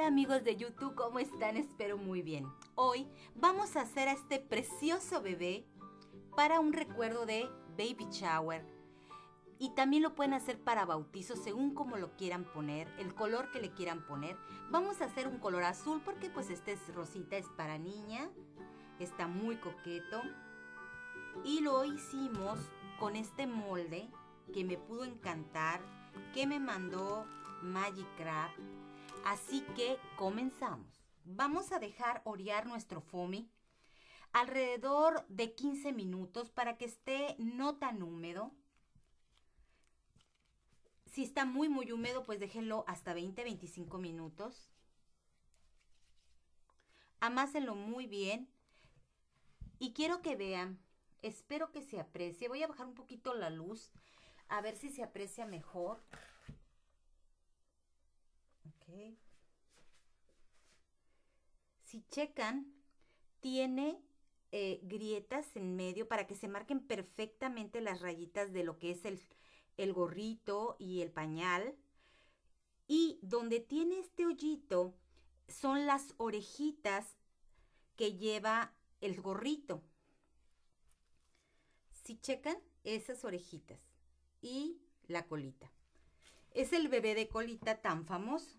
Hola amigos de YouTube, ¿cómo están? Espero muy bien. Hoy vamos a hacer a este precioso bebé para un recuerdo de baby shower. Y también lo pueden hacer para bautizo según como lo quieran poner, el color que le quieran poner. Vamos a hacer un color azul porque pues este es rosita, es para niña. Está muy coqueto. Y lo hicimos con este molde que me pudo encantar, que me mandó Magic Así que comenzamos. Vamos a dejar orear nuestro foamy alrededor de 15 minutos para que esté no tan húmedo. Si está muy, muy húmedo, pues déjenlo hasta 20, 25 minutos. Amásenlo muy bien. Y quiero que vean, espero que se aprecie. Voy a bajar un poquito la luz, a ver si se aprecia mejor. Si checan, tiene eh, grietas en medio para que se marquen perfectamente las rayitas de lo que es el gorrito y el pañal. Y donde tiene este hoyito son las orejitas que lleva el gorrito. Si checan, esas orejitas y la colita. Es el bebé de colita tan famoso.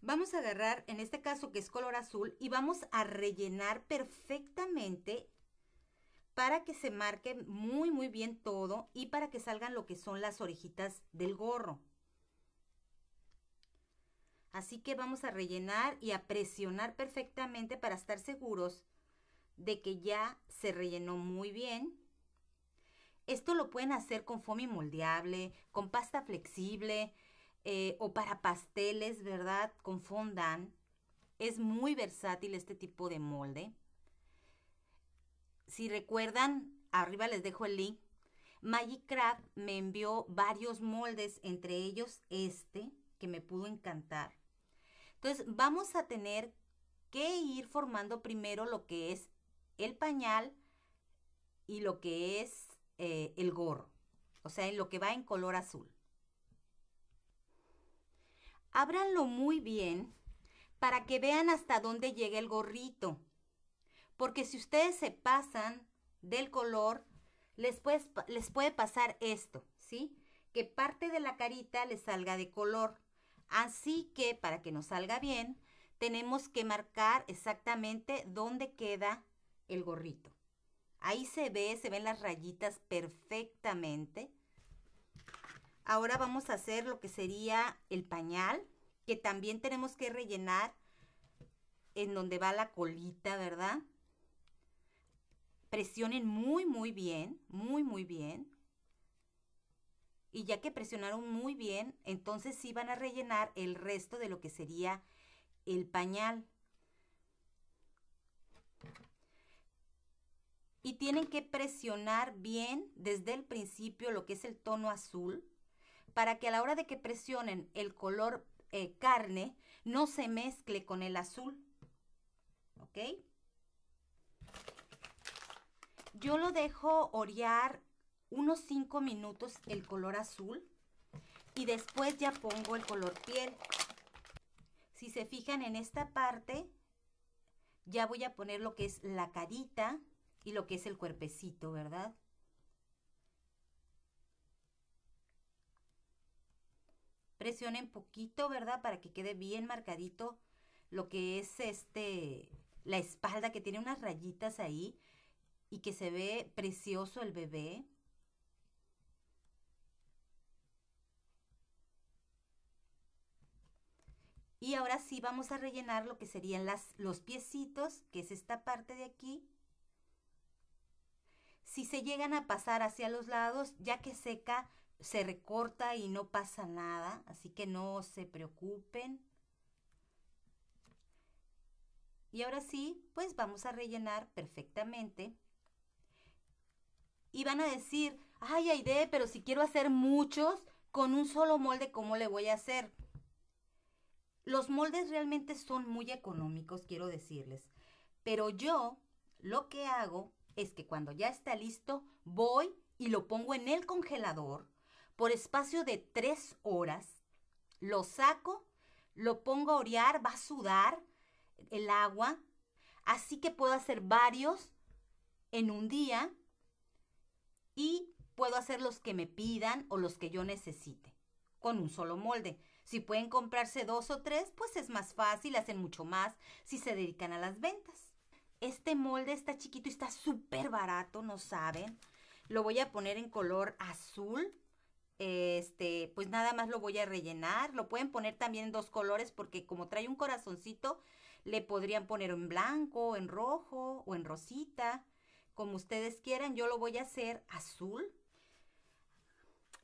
Vamos a agarrar, en este caso que es color azul, y vamos a rellenar perfectamente para que se marque muy muy bien todo y para que salgan lo que son las orejitas del gorro. Así que vamos a rellenar y a presionar perfectamente para estar seguros de que ya se rellenó muy bien. Esto lo pueden hacer con foamy moldeable, con pasta flexible, eh, o para pasteles, ¿verdad? Con fondant. Es muy versátil este tipo de molde. Si recuerdan, arriba les dejo el link. Magicraft me envió varios moldes, entre ellos este, que me pudo encantar. Entonces vamos a tener que ir formando primero lo que es el pañal y lo que es eh, el gorro, o sea, lo que va en color azul. Ábranlo muy bien para que vean hasta dónde llega el gorrito. Porque si ustedes se pasan del color, les puede, pasar esto, ¿sí? Que parte de la carita les salga de color. Así que para que nos salga bien, tenemos que marcar exactamente dónde queda el gorrito. Ahí se ve, se ven las rayitas perfectamente. Ahora vamos a hacer lo que sería el pañal, que también tenemos que rellenar en donde va la colita, ¿verdad? Presionen muy, muy bien, muy, muy bien. Y ya que presionaron muy bien, entonces sí van a rellenar el resto de lo que sería el pañal. Y tienen que presionar bien desde el principio lo que es el tono azul para que a la hora de que presionen el color eh, carne no se mezcle con el azul. ¿Ok? Yo lo dejo orear unos 5 minutos el color azul y después ya pongo el color piel. Si se fijan en esta parte, ya voy a poner lo que es la carita y lo que es el cuerpecito, ¿verdad? presionen poquito, ¿verdad? Para que quede bien marcadito lo que es este, la espalda que tiene unas rayitas ahí y que se ve precioso el bebé. Y ahora sí vamos a rellenar lo que serían las, los piecitos, que es esta parte de aquí. Si se llegan a pasar hacia los lados, ya que seca, se recorta y no pasa nada, así que no se preocupen. Y ahora sí, pues vamos a rellenar perfectamente. Y van a decir, ay Aide, pero si quiero hacer muchos, con un solo molde, ¿cómo le voy a hacer? Los moldes realmente son muy económicos, quiero decirles. Pero yo lo que hago es que cuando ya está listo, voy y lo pongo en el congelador por espacio de tres horas, lo saco, lo pongo a orear, va a sudar el agua, así que puedo hacer varios en un día y puedo hacer los que me pidan o los que yo necesite con un solo molde. Si pueden comprarse dos o tres, pues es más fácil, hacen mucho más si se dedican a las ventas. Este molde está chiquito y está súper barato, no saben. Lo voy a poner en color azul este, pues nada más lo voy a rellenar. Lo pueden poner también en dos colores porque como trae un corazoncito, le podrían poner en blanco, en rojo o en rosita, como ustedes quieran. Yo lo voy a hacer azul.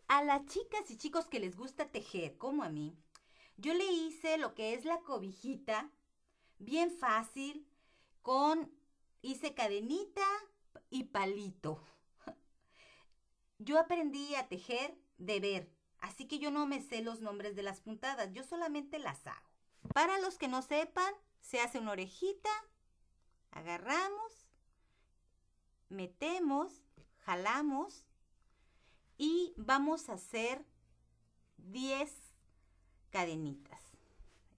A las chicas y chicos que les gusta tejer, como a mí, yo le hice lo que es la cobijita, bien fácil, con, hice cadenita y palito. Yo aprendí a tejer de ver, así que yo no me sé los nombres de las puntadas, yo solamente las hago. Para los que no sepan, se hace una orejita, agarramos, metemos, jalamos y vamos a hacer 10 cadenitas.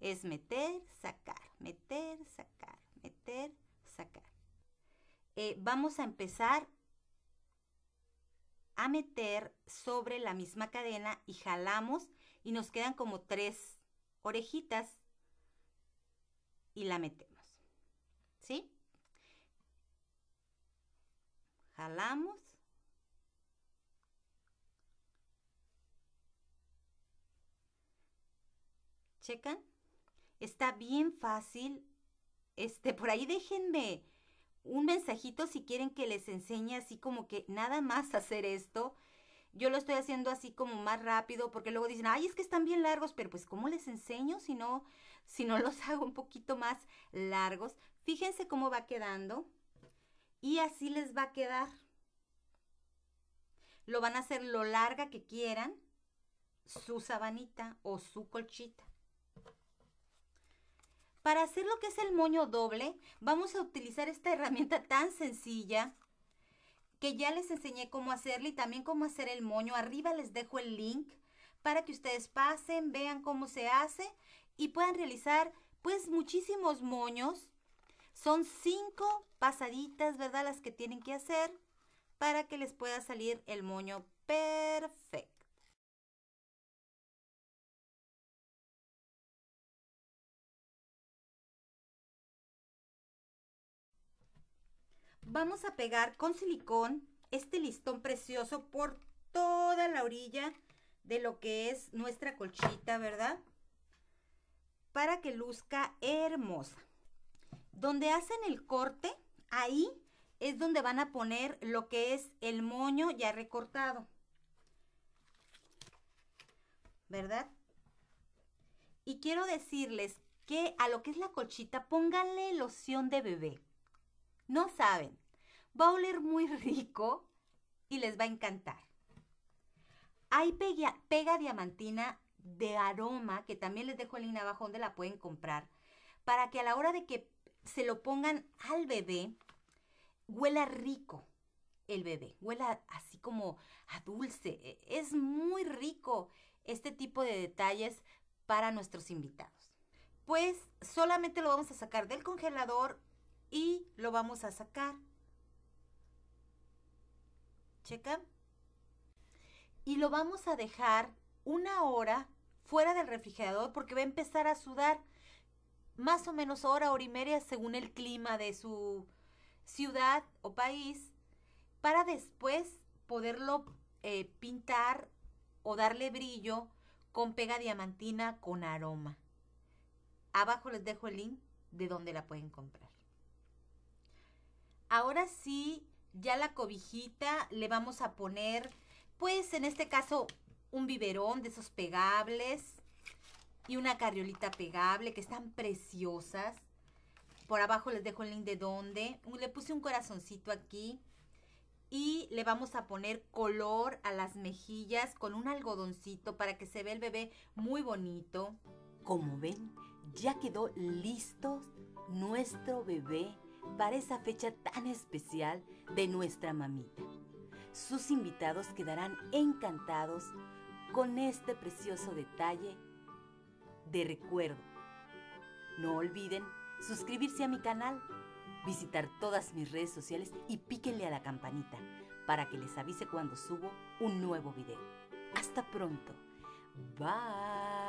Es meter, sacar, meter, sacar, meter, sacar. Eh, vamos a empezar a meter sobre la misma cadena y jalamos y nos quedan como tres orejitas y la metemos. ¿Sí? Jalamos. ¿Checan? Está bien fácil. Este, por ahí déjenme un mensajito si quieren que les enseñe así como que nada más hacer esto. Yo lo estoy haciendo así como más rápido porque luego dicen, ay, es que están bien largos, pero pues ¿cómo les enseño si no, si no los hago un poquito más largos? Fíjense cómo va quedando y así les va a quedar. Lo van a hacer lo larga que quieran su sabanita o su colchita. Para hacer lo que es el moño doble, vamos a utilizar esta herramienta tan sencilla que ya les enseñé cómo hacerle y también cómo hacer el moño. Arriba les dejo el link para que ustedes pasen, vean cómo se hace y puedan realizar pues muchísimos moños. Son cinco pasaditas, ¿verdad? Las que tienen que hacer para que les pueda salir el moño perfecto. vamos a pegar con silicón este listón precioso por toda la orilla de lo que es nuestra colchita, ¿verdad? Para que luzca hermosa. Donde hacen el corte, ahí es donde van a poner lo que es el moño ya recortado. ¿Verdad? Y quiero decirles que a lo que es la colchita, pónganle loción de bebé. No saben, va a oler muy rico y les va a encantar. Hay pega, pega diamantina de aroma, que también les dejo el link abajo donde la pueden comprar, para que a la hora de que se lo pongan al bebé, huela rico el bebé, huela así como a dulce. E, es muy rico este tipo de detalles para nuestros invitados. Pues solamente lo vamos a sacar del congelador y lo vamos a sacar Checa. Y lo vamos a dejar una hora fuera del refrigerador porque va a empezar a sudar más o menos hora, hora y media según el clima de su ciudad o país para después poderlo eh, pintar o darle brillo con pega diamantina con aroma. Abajo les dejo el link de donde la pueden comprar. Ahora sí, ya la cobijita le vamos a poner, pues en este caso, un biberón de esos pegables y una carriolita pegable que están preciosas. Por abajo les dejo el link de dónde. Le puse un corazoncito aquí. Y le vamos a poner color a las mejillas con un algodoncito para que se vea el bebé muy bonito. Como ven, ya quedó listo nuestro bebé para esa fecha tan especial de nuestra mamita. Sus invitados quedarán encantados con este precioso detalle de recuerdo. No olviden suscribirse a mi canal, visitar todas mis redes sociales y píquenle a la campanita para que les avise cuando subo un nuevo video. Hasta pronto. Bye.